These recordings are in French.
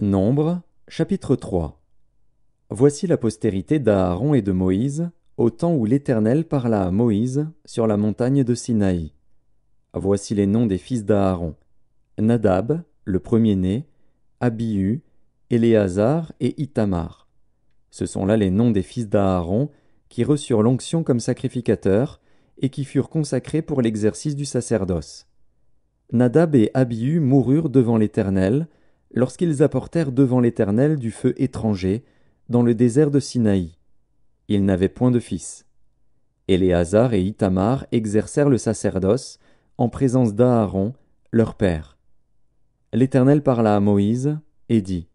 Nombre, chapitre 3 Voici la postérité d'Aaron et de Moïse, au temps où l'Éternel parla à Moïse sur la montagne de Sinaï. Voici les noms des fils d'Aaron Nadab, le premier-né, Abihu, Éléazar et Itamar. Ce sont là les noms des fils d'Aaron qui reçurent l'onction comme sacrificateurs et qui furent consacrés pour l'exercice du sacerdoce. Nadab et Abihu moururent devant l'Éternel lorsqu'ils apportèrent devant l'Éternel du feu étranger, dans le désert de Sinaï. Ils n'avaient point de fils. Éléazar et Itamar exercèrent le sacerdoce, en présence d'Aaron, leur père. L'Éternel parla à Moïse, et dit.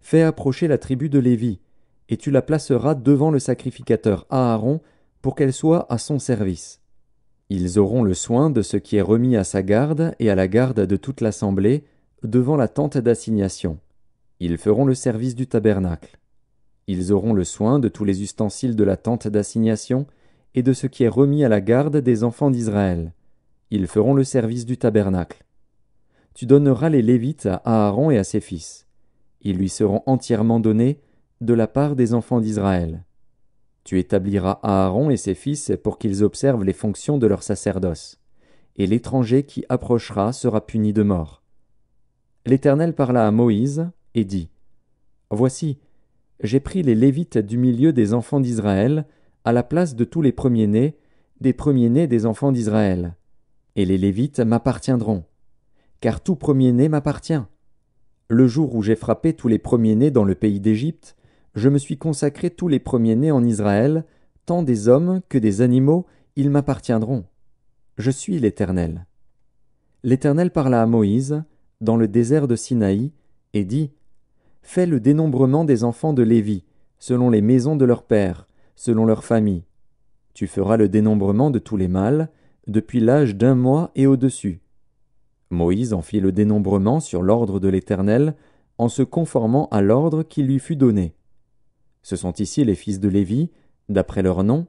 Fais approcher la tribu de Lévi, et tu la placeras devant le sacrificateur Aaron, pour qu'elle soit à son service. Ils auront le soin de ce qui est remis à sa garde et à la garde de toute l'assemblée, devant la tente d'assignation. Ils feront le service du tabernacle. Ils auront le soin de tous les ustensiles de la tente d'assignation et de ce qui est remis à la garde des enfants d'Israël. Ils feront le service du tabernacle. Tu donneras les Lévites à Aaron et à ses fils. Ils lui seront entièrement donnés de la part des enfants d'Israël. Tu établiras Aaron et ses fils pour qu'ils observent les fonctions de leur sacerdoce, et l'étranger qui approchera sera puni de mort. L'Éternel parla à Moïse et dit Voici, j'ai pris les Lévites du milieu des enfants d'Israël, à la place de tous les premiers-nés, des premiers-nés des enfants d'Israël. Et les Lévites m'appartiendront, car tout premier-né m'appartient. Le jour où j'ai frappé tous les premiers-nés dans le pays d'Égypte, je me suis consacré tous les premiers-nés en Israël, tant des hommes que des animaux, ils m'appartiendront. Je suis l'Éternel. L'Éternel parla à Moïse, dans le désert de Sinaï, et dit Fais le dénombrement des enfants de Lévi, selon les maisons de leurs pères, selon leurs familles. Tu feras le dénombrement de tous les mâles, depuis l'âge d'un mois et au-dessus. Moïse en fit le dénombrement sur l'ordre de l'Éternel, en se conformant à l'ordre qui lui fut donné. Ce sont ici les fils de Lévi, d'après leur nom,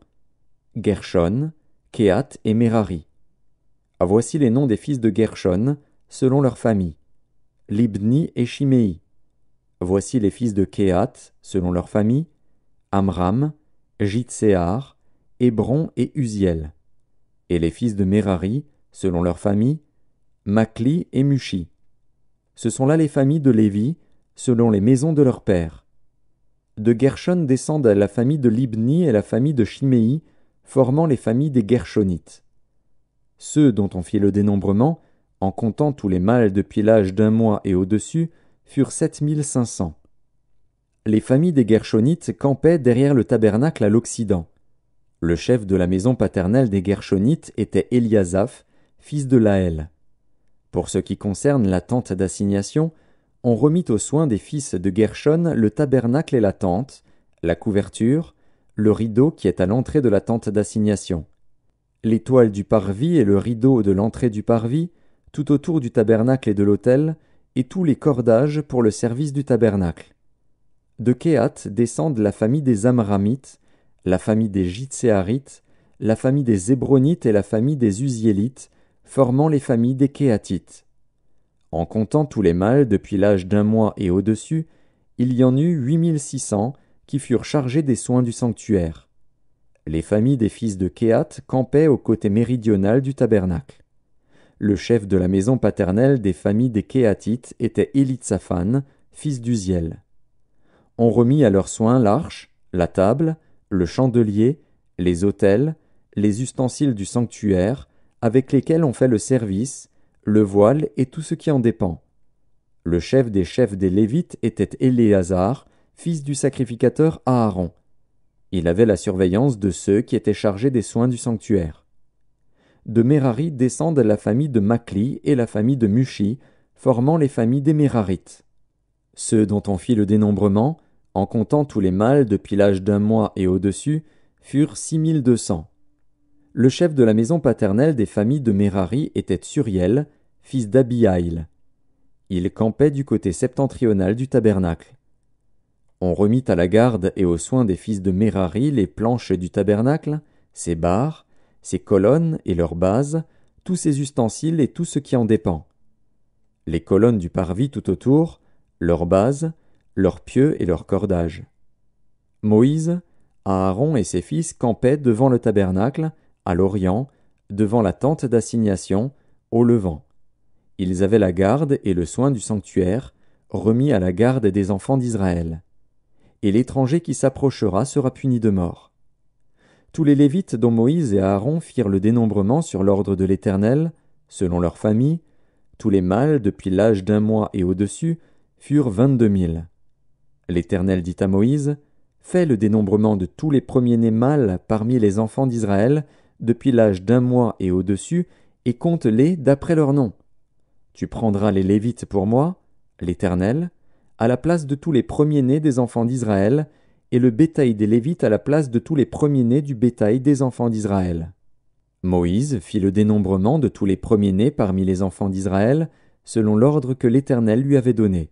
Gershon, Kehat et Merari. Ah, voici les noms des fils de Gershon, selon leur famille. Libni et Shimei. Voici les fils de Kehat, selon leur famille, Amram, Jitzéar, Hébron et Uziel. Et les fils de Merari, selon leur famille, Makli et Mushi. Ce sont là les familles de Lévi, selon les maisons de leur père. De Gershon descendent la famille de Libni et la famille de Shimei, formant les familles des Gershonites. Ceux dont on fit le dénombrement en comptant tous les mâles depuis l'âge d'un mois et au-dessus, furent sept mille cinq cents. Les familles des Gershonites campaient derrière le tabernacle à l'Occident. Le chef de la maison paternelle des Gershonites était Eliasaph, fils de Laël. Pour ce qui concerne la tente d'assignation, on remit aux soins des fils de Gershon le tabernacle et la tente, la couverture, le rideau qui est à l'entrée de la tente d'assignation. L'étoile du parvis et le rideau de l'entrée du parvis, tout autour du tabernacle et de l'autel, et tous les cordages pour le service du tabernacle. De Kehat descendent la famille des Amramites, la famille des Jitséarites, la famille des Hébronites et la famille des Uziélites, formant les familles des Kéatites. En comptant tous les mâles depuis l'âge d'un mois et au-dessus, il y en eut 8600 qui furent chargés des soins du sanctuaire. Les familles des fils de Kéat campaient au côté méridional du tabernacle. Le chef de la maison paternelle des familles des Kéatites était Élitsaphan, fils d'Uziel. On remit à leurs soins l'arche, la table, le chandelier, les autels, les ustensiles du sanctuaire, avec lesquels on fait le service, le voile et tout ce qui en dépend. Le chef des chefs des Lévites était Éléazar, fils du sacrificateur Aaron. Il avait la surveillance de ceux qui étaient chargés des soins du sanctuaire de Merari descendent la famille de Makli et la famille de Mushi, formant les familles des Mérarites. Ceux dont on fit le dénombrement, en comptant tous les mâles depuis l'âge d'un mois et au-dessus, furent six mille deux cents. Le chef de la maison paternelle des familles de Merari était Suriel, fils d'Abihaïl. Il campait du côté septentrional du tabernacle. On remit à la garde et aux soins des fils de Merari les planches du tabernacle, ses barres, ses colonnes et leurs bases, tous ses ustensiles et tout ce qui en dépend. Les colonnes du parvis tout autour, leurs bases, leurs pieux et leurs cordages. Moïse, Aaron et ses fils campaient devant le tabernacle, à l'Orient, devant la tente d'assignation, au Levant. Ils avaient la garde et le soin du sanctuaire, remis à la garde des enfants d'Israël. Et l'étranger qui s'approchera sera puni de mort. Tous les Lévites dont Moïse et Aaron firent le dénombrement sur l'ordre de l'Éternel, selon leur famille, tous les mâles depuis l'âge d'un mois et au-dessus, furent vingt-deux mille. L'Éternel dit à Moïse, Fais le dénombrement de tous les premiers-nés mâles parmi les enfants d'Israël, depuis l'âge d'un mois et au-dessus, et compte-les d'après leur nom. Tu prendras les Lévites pour moi, l'Éternel, à la place de tous les premiers-nés des enfants d'Israël, et le bétail des Lévites à la place de tous les premiers-nés du bétail des enfants d'Israël. Moïse fit le dénombrement de tous les premiers-nés parmi les enfants d'Israël, selon l'ordre que l'Éternel lui avait donné.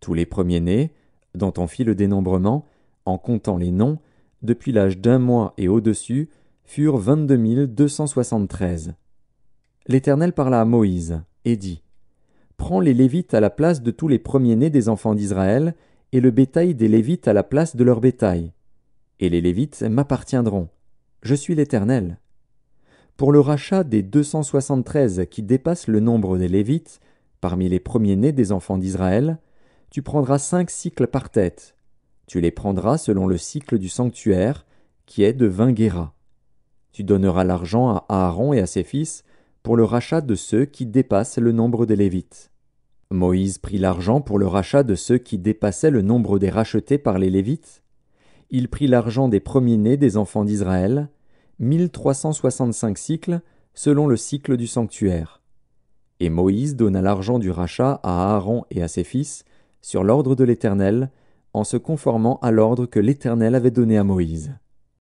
Tous les premiers-nés, dont on fit le dénombrement, en comptant les noms, depuis l'âge d'un mois et au-dessus, furent vingt-deux deux cent soixante-treize. L'Éternel parla à Moïse, et dit Prends les Lévites à la place de tous les premiers-nés des enfants d'Israël, et le bétail des Lévites à la place de leur bétail. Et les Lévites m'appartiendront. Je suis l'Éternel. Pour le rachat des 273 qui dépassent le nombre des Lévites, parmi les premiers-nés des enfants d'Israël, tu prendras cinq cycles par tête. Tu les prendras selon le cycle du sanctuaire, qui est de vingt guéras. Tu donneras l'argent à Aaron et à ses fils pour le rachat de ceux qui dépassent le nombre des Lévites. Moïse prit l'argent pour le rachat de ceux qui dépassaient le nombre des rachetés par les Lévites. Il prit l'argent des premiers-nés des enfants d'Israël, 1365 cycles, selon le cycle du sanctuaire. Et Moïse donna l'argent du rachat à Aaron et à ses fils, sur l'ordre de l'Éternel, en se conformant à l'ordre que l'Éternel avait donné à Moïse.